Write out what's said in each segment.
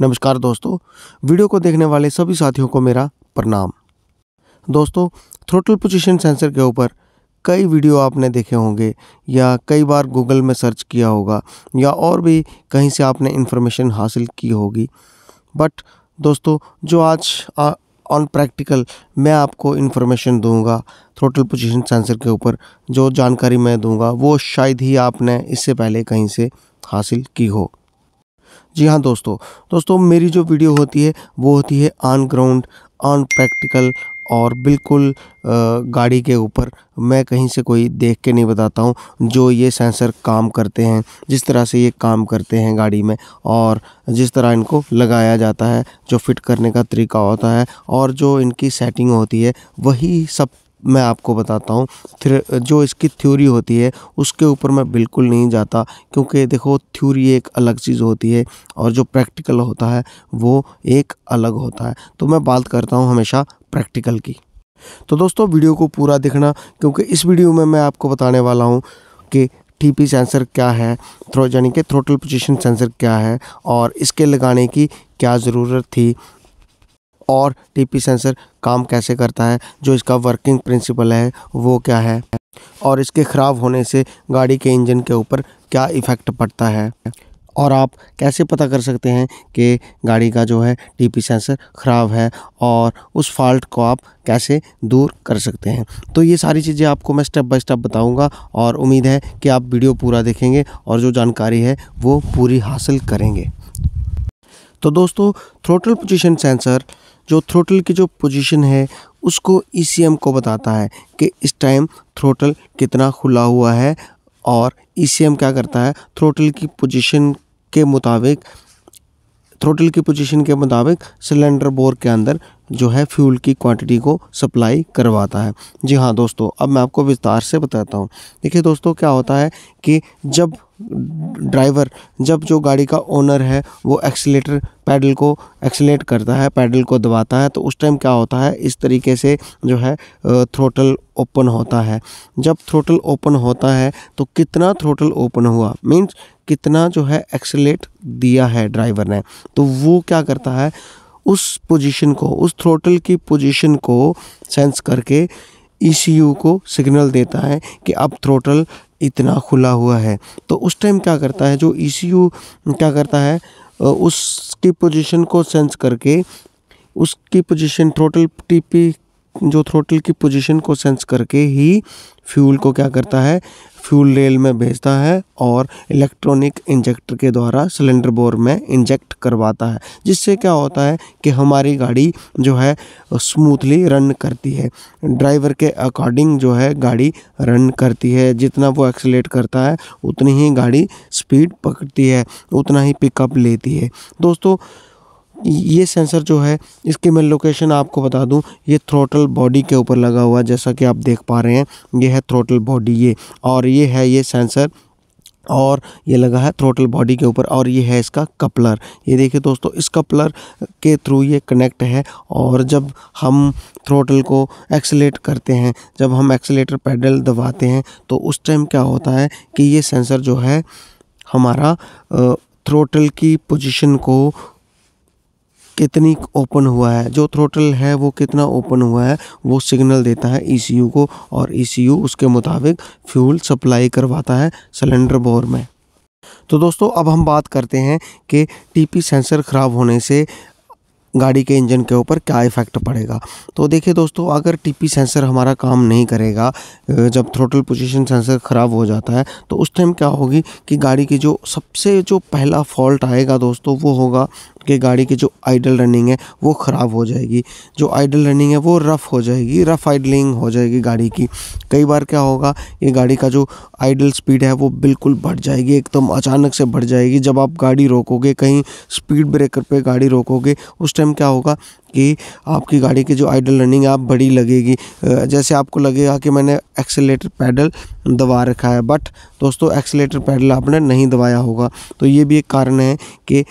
नमस्कार दोस्तों वीडियो को देखने वाले सभी साथियों को मेरा प्रणाम दोस्तों थ्रोटल पोजीशन सेंसर के ऊपर कई वीडियो आपने देखे होंगे या कई बार गूगल में सर्च किया होगा या और भी कहीं से आपने इन्फॉर्मेशन हासिल की होगी बट दोस्तों जो आज ऑन प्रैक्टिकल मैं आपको इन्फॉर्मेशन दूंगा थ्रोटल पोजीशन सेंसर के ऊपर जो जानकारी मैं दूंगा वो शायद ही आपने इससे पहले कहीं से हासिल की हो जी हाँ दोस्तों दोस्तों मेरी जो वीडियो होती है वो होती है ऑन ग्राउंड ऑन प्रैक्टिकल और बिल्कुल गाड़ी के ऊपर मैं कहीं से कोई देख के नहीं बताता हूँ जो ये सेंसर काम करते हैं जिस तरह से ये काम करते हैं गाड़ी में और जिस तरह इनको लगाया जाता है जो फिट करने का तरीका होता है और जो इनकी सेटिंग होती है वही सब मैं आपको बताता हूँ फिर जो इसकी थ्योरी होती है उसके ऊपर मैं बिल्कुल नहीं जाता क्योंकि देखो थ्योरी एक अलग चीज़ होती है और जो प्रैक्टिकल होता है वो एक अलग होता है तो मैं बात करता हूँ हमेशा प्रैक्टिकल की तो दोस्तों वीडियो को पूरा देखना क्योंकि इस वीडियो में मैं आपको बताने वाला हूँ कि टीपी सेंसर क्या है थ्रो यानी कि थ्रोटल पोजिशन सेंसर क्या है और इसके लगाने की क्या ज़रूरत थी और टीपी सेंसर काम कैसे करता है जो इसका वर्किंग प्रिंसिपल है वो क्या है और इसके ख़राब होने से गाड़ी के इंजन के ऊपर क्या इफ़ेक्ट पड़ता है और आप कैसे पता कर सकते हैं कि गाड़ी का जो है टीपी सेंसर ख़राब है और उस फॉल्ट को आप कैसे दूर कर सकते हैं तो ये सारी चीज़ें आपको मैं स्टेप बाय स्टेप बताऊंगा और उम्मीद है कि आप वीडियो पूरा देखेंगे और जो जानकारी है वो पूरी हासिल करेंगे तो दोस्तों थ्रोटल पोजीशन सेंसर जो थ्रोटल की जो पोजीशन है उसको ई e को बताता है कि इस टाइम थ्रोटल कितना खुला हुआ है और ई e क्या करता है थ्रोटल की पोजीशन के मुताबिक थ्रोटल की पोजीशन के मुताबिक सिलेंडर बोर के अंदर जो है फ्यूल की क्वांटिटी को सप्लाई करवाता है जी हाँ दोस्तों अब मैं आपको विस्तार से बताता हूँ देखिए दोस्तों क्या होता है कि जब ड्राइवर जब जो गाड़ी का ओनर है वो एक्सीटर पैडल को एक्सीट करता है पैडल को दबाता है तो उस टाइम क्या होता है इस तरीके से जो है थ्रोटल ओपन होता है जब थ्रोटल ओपन होता है तो कितना थ्रोटल ओपन हुआ मीन्स कितना जो है एक्सीट दिया है ड्राइवर ने तो वो क्या करता है उस पोजीशन को उस थ्रोटल की पोजीशन को सेंस करके ईसीयू e को सिग्नल देता है कि अब थ्रोटल इतना खुला हुआ है तो उस टाइम क्या करता है जो ईसीयू e क्या करता है उसकी पोजीशन को सेंस करके उसकी पोजीशन थ्रोटल टीपी जो थ्रोटल की पोजीशन को सेंस करके ही फ्यूल को क्या करता है फ्यूल रेल में भेजता है और इलेक्ट्रॉनिक इंजेक्टर के द्वारा सिलेंडर बोर में इंजेक्ट करवाता है जिससे क्या होता है कि हमारी गाड़ी जो है स्मूथली रन करती है ड्राइवर के अकॉर्डिंग जो है गाड़ी रन करती है जितना वो एक्सलेट करता है उतनी ही गाड़ी स्पीड पकड़ती है उतना ही पिकअप लेती है दोस्तों ये सेंसर जो है इसकी मैं लोकेशन आपको बता दूं ये थ्रोटल बॉडी के ऊपर लगा हुआ है जैसा कि आप देख पा रहे हैं ये है थ्रोटल बॉडी ये और ये है ये सेंसर और ये लगा है थ्रोटल बॉडी के ऊपर और ये है इसका कपलर ये देखिए दोस्तों इस कपलर के थ्रू ये कनेक्ट है और जब हम थ्रोटल को एक्सलेट करते हैं जब हम एक्सलेटर पैडल दबाते हैं तो उस टाइम क्या होता है कि ये सेंसर जो है हमारा थ्रोटल की पोजीशन को कितनी ओपन हुआ है जो थ्रोटल है वो कितना ओपन हुआ है वो सिग्नल देता है ई e को और ई e उसके मुताबिक फ्यूल सप्लाई करवाता है सिलेंडर बोर में तो दोस्तों अब हम बात करते हैं कि टीपी सेंसर ख़राब होने से गाड़ी के इंजन के ऊपर क्या इफ़ेक्ट पड़ेगा तो देखिए दोस्तों अगर टीपी सेंसर हमारा काम नहीं करेगा जब थ्रोटल पोजीशन सेंसर ख़राब हो जाता है तो उस टाइम क्या होगी कि गाड़ी की जो सबसे जो पहला फॉल्ट आएगा दोस्तों वो होगा कि गाड़ी की जो आइडल रनिंग है वो ख़राब हो जाएगी जो आइडल रनिंग है वो रफ़ हो जाएगी रफ़ आइडलिंग हो जाएगी गाड़ी की कई बार क्या होगा ये गाड़ी का जो आइडल स्पीड है वो बिल्कुल बढ़ जाएगी एकदम अचानक से बढ़ जाएगी जब आप गाड़ी रोकोगे कहीं स्पीड ब्रेकर पर गाड़ी रोकोगे उस टाइम क्या होगा कि आपकी गाड़ी की जो आइडल रनिंग है आप बड़ी लगेगी जैसे आपको लगेगा कि मैंने एक्सेलेटर पैडल दबा रखा है बट दोस्तों एक्सेलेटर पैडल आपने नहीं दबाया होगा तो ये भी एक कारण है कि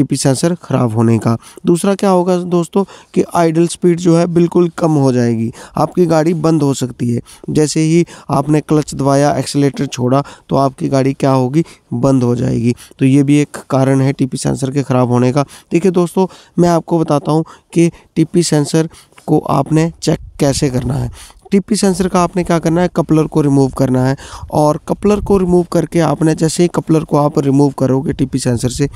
एच सेंसर ख़राब होने का दूसरा क्या होगा दोस्तों कि आइडल स्पीड जो है बिल्कुल कम हो जाएगी आपकी गाड़ी बंद हो सकती है जैसे ही आपने क्लच दबाया एक्सीटर छोड़ा तो आपकी गाड़ी क्या होगी बंद हो जाएगी तो ये भी एक कारण है टीपी सेंसर के ख़राब होने का देखिए दोस्तों मैं आपको बताता हूँ कि टीपी सेंसर को आपने चेक कैसे करना है टीपी सेंसर का आपने क्या करना है कपलर को रिमूव करना है और कपलर को रिमूव करके आपने जैसे ही कपलर को आप रिमूव करोगे टीपी सेंसर से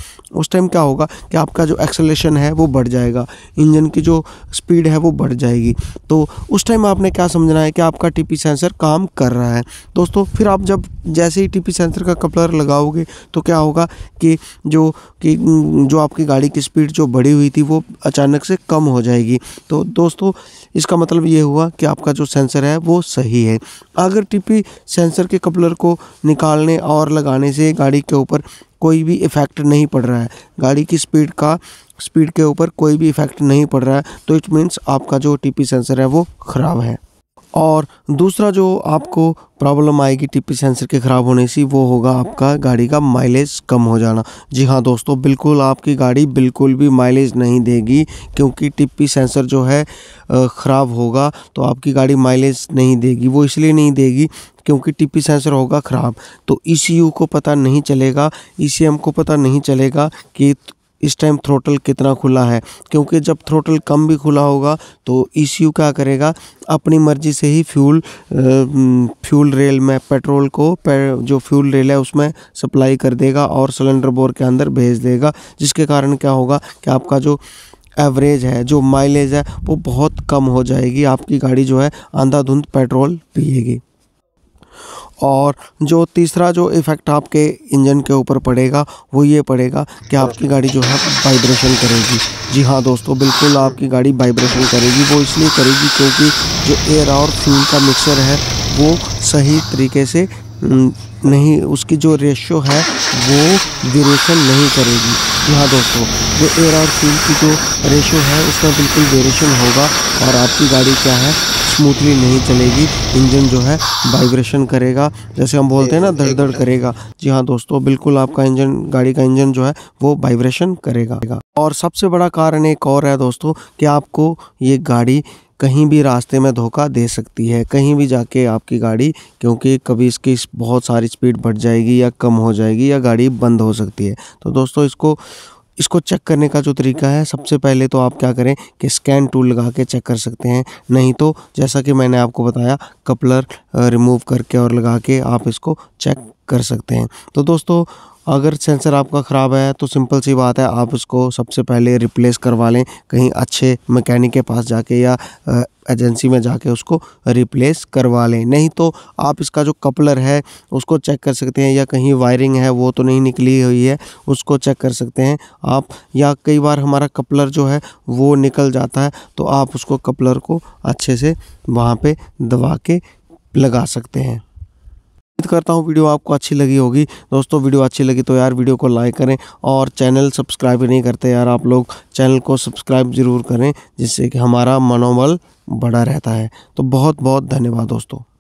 उस टाइम क्या होगा कि आपका जो एक्सलेशन है वो बढ़ जाएगा इंजन की जो स्पीड है वो बढ़ जाएगी तो उस टाइम आपने क्या समझना है कि आपका टीपी सेंसर काम कर रहा है दोस्तों फिर आप जब जैसे ही टीपी सेंसर का कपलर लगाओगे तो क्या होगा कि जो कि जो आपकी गाड़ी की स्पीड जो बढ़ी हुई थी वो अचानक से कम हो जाएगी तो दोस्तों इसका मतलब ये हुआ कि आपका जो सेंसर सेंसर है वो सही है अगर टीपी सेंसर के कपलर को निकालने और लगाने से गाड़ी के ऊपर कोई भी इफ़ेक्ट नहीं पड़ रहा है गाड़ी की स्पीड का स्पीड के ऊपर कोई भी इफ़ेक्ट नहीं पड़ रहा है तो इट मीन्स आपका जो टी सेंसर है वो ख़राब है और दूसरा जो आपको प्रॉब्लम आएगी टीपी सेंसर के ख़राब होने से वो होगा आपका गाड़ी का माइलेज कम हो जाना जी हाँ दोस्तों बिल्कुल आपकी गाड़ी बिल्कुल भी माइलेज नहीं देगी क्योंकि टीपी सेंसर जो है ख़राब होगा तो आपकी गाड़ी माइलेज नहीं देगी वो इसलिए नहीं देगी क्योंकि टीपी सेंसर होगा ख़राब तो ई को पता नहीं चलेगा ई को पता नहीं चलेगा कि इस टाइम थ्रोटल कितना खुला है क्योंकि जब थ्रोटल कम भी खुला होगा तो ई e क्या करेगा अपनी मर्जी से ही फ्यूल फ्यूल रेल में पेट्रोल को पे, जो फ्यूल रेल है उसमें सप्लाई कर देगा और सिलेंडर बोर के अंदर भेज देगा जिसके कारण क्या होगा कि आपका जो एवरेज है जो माइलेज है वो बहुत कम हो जाएगी आपकी गाड़ी जो है अंधाधुंध पेट्रोल पिएगी और जो तीसरा जो इफ़ेक्ट आपके इंजन के ऊपर पड़ेगा वो ये पड़ेगा कि आपकी गाड़ी जो है वाइब्रेशन करेगी जी हाँ दोस्तों बिल्कुल आपकी गाड़ी वाइब्रेशन करेगी वो इसलिए करेगी क्योंकि जो एयर और फ्यूल का मिक्सर है वो सही तरीके से नहीं उसकी जो रेशो है वो वेरिएशन नहीं करेगी जी हाँ दोस्तों जो एयर और फ्यूल की जो रेशो है उसमें बिल्कुल वेरिएशन होगा और आपकी गाड़ी क्या है स्मूथली नहीं चलेगी इंजन जो है वाइब्रेशन करेगा जैसे हम बोलते हैं ना धड़ धड़ करेगा जी हाँ दोस्तों बिल्कुल आपका इंजन गाड़ी का इंजन जो है वो वाइब्रेशन करेगा और सबसे बड़ा कारण एक और है दोस्तों कि आपको ये गाड़ी कहीं भी रास्ते में धोखा दे सकती है कहीं भी जाके आपकी गाड़ी क्योंकि कभी इसकी बहुत सारी स्पीड बढ़ जाएगी या कम हो जाएगी या गाड़ी बंद हो सकती है तो दोस्तों इसको इसको चेक करने का जो तरीका है सबसे पहले तो आप क्या करें कि स्कैन टूल लगा के चेक कर सकते हैं नहीं तो जैसा कि मैंने आपको बताया कपलर रिमूव करके और लगा के आप इसको चेक कर सकते हैं तो दोस्तों अगर सेंसर आपका ख़राब है तो सिंपल सी बात है आप उसको सबसे पहले रिप्लेस करवा लें कहीं अच्छे मैकेनिक के पास जाके या एजेंसी में जाके उसको रिप्लेस करवा लें नहीं तो आप इसका जो कपलर है उसको चेक कर सकते हैं या कहीं वायरिंग है वो तो नहीं निकली हुई है उसको चेक कर सकते हैं आप या कई बार हमारा कपलर जो है वो निकल जाता है तो आप उसको कपलर को अच्छे से वहाँ पर दबा के लगा सकते हैं उम्मीद करता हूँ वीडियो आपको अच्छी लगी होगी दोस्तों वीडियो अच्छी लगी तो यार वीडियो को लाइक करें और चैनल सब्सक्राइब नहीं करते यार आप लोग चैनल को सब्सक्राइब ज़रूर करें जिससे कि हमारा मनोबल बढ़ा रहता है तो बहुत बहुत धन्यवाद दोस्तों